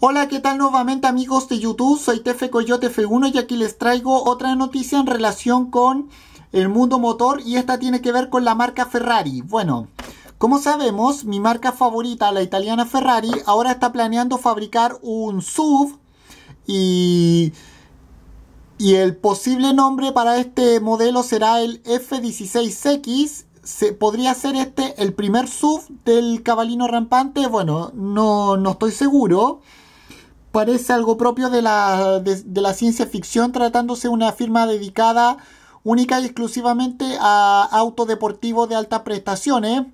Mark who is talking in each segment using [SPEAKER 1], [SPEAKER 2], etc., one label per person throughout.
[SPEAKER 1] Hola, ¿qué tal nuevamente amigos de YouTube? Soy Tefe Coyote F1 y aquí les traigo otra noticia en relación con el mundo motor y esta tiene que ver con la marca Ferrari. Bueno, como sabemos, mi marca favorita, la italiana Ferrari, ahora está planeando fabricar un SUV y... Y el posible nombre para este modelo será el F16X ¿Se, ¿Podría ser este el primer sub del cabalino rampante? Bueno, no, no estoy seguro. Parece algo propio de la, de, la ciencia ficción, tratándose de una firma dedicada única y exclusivamente a autos deportivos de altas prestaciones. ¿eh?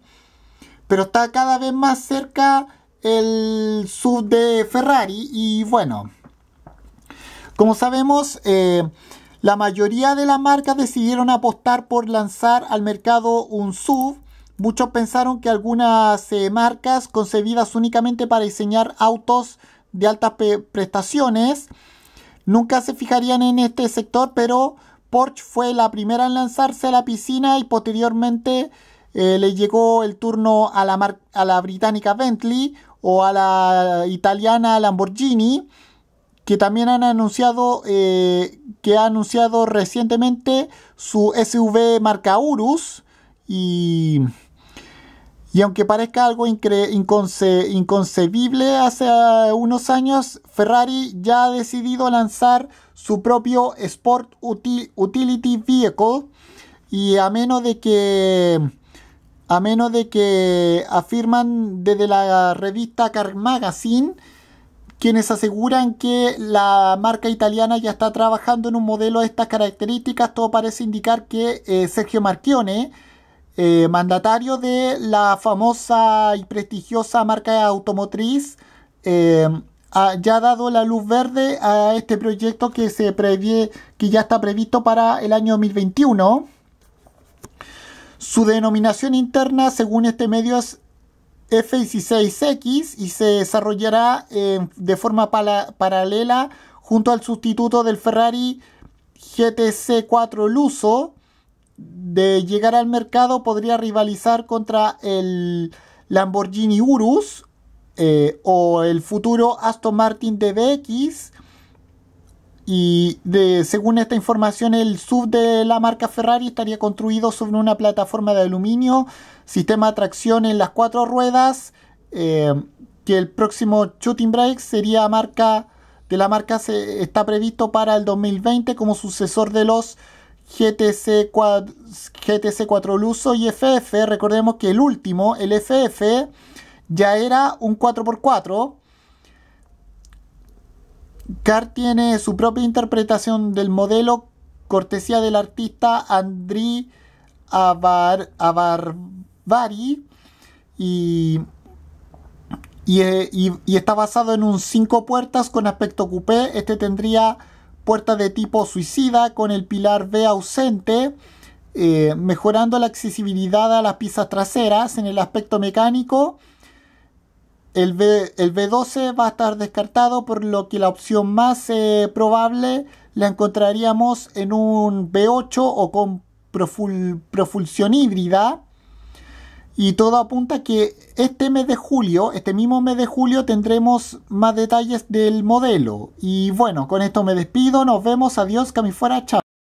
[SPEAKER 1] Pero está cada vez más cerca el sub de Ferrari. Y bueno, como sabemos, eh, la mayoría de las marcas decidieron apostar por lanzar al mercado un SUV. Muchos pensaron que algunas eh, marcas concebidas únicamente para diseñar autos de altas prestaciones nunca se fijarían en este sector, pero Porsche fue la primera en lanzarse a la piscina y posteriormente eh, le llegó el turno a la británica Bentley o a la italiana Lamborghini que también han anunciado, eh, que ha anunciado recientemente su SV marca Urus y, y aunque parezca algo inconcebible hace eh, unos años, Ferrari ya ha decidido lanzar su propio Sport Utility Vehicle y a menos de que a menos de que afirman desde la revista Car Magazine quienes aseguran que la marca italiana ya está trabajando en un modelo de estas características. Todo parece indicar que eh, Sergio Marchione, eh, mandatario de la famosa y prestigiosa marca automotriz, eh, ya ha dado la luz verde a este proyecto que se prevé, que ya está previsto para el año 2021. Su denominación interna, según este medio, es F-16X y se desarrollará em, de forma paralela junto al sustituto del Ferrari GTC4 Luso. De llegar al mercado podría rivalizar contra el Lamborghini Urus eh, o el futuro Aston Martin DBX y según esta información, el sub de la marca Ferrari estaría construido sobre una plataforma de aluminio, sistema de tracción en las cuatro ruedas, eh, que el próximo shooting brake sería marca de la marca se, está previsto para el 2020 como sucesor de los GTC GTC 4 Luso y FF. E. Recordemos que el último, el FF, e, ya era un 4x4 Car tiene su propia interpretación del modelo, cortesía del artista Andri Avar, y, está basado en un cinco puertas con aspecto coupé. Este tendría puertas de tipo suicida con el pilar B ausente. Eh, mejorando la accesibilidad a las piezas traseras en el aspecto mecánico el, B, 12 va a estar descartado, por lo que la opción más eh, probable la encontraríamos en un B8 o con proful, profulsión híbrida. Y todo apunta que este mes de julio, este mismo mes de julio, tendremos más detalles del modelo. Y bueno, con esto me despido, nos vemos, adiós, que fuera, chao.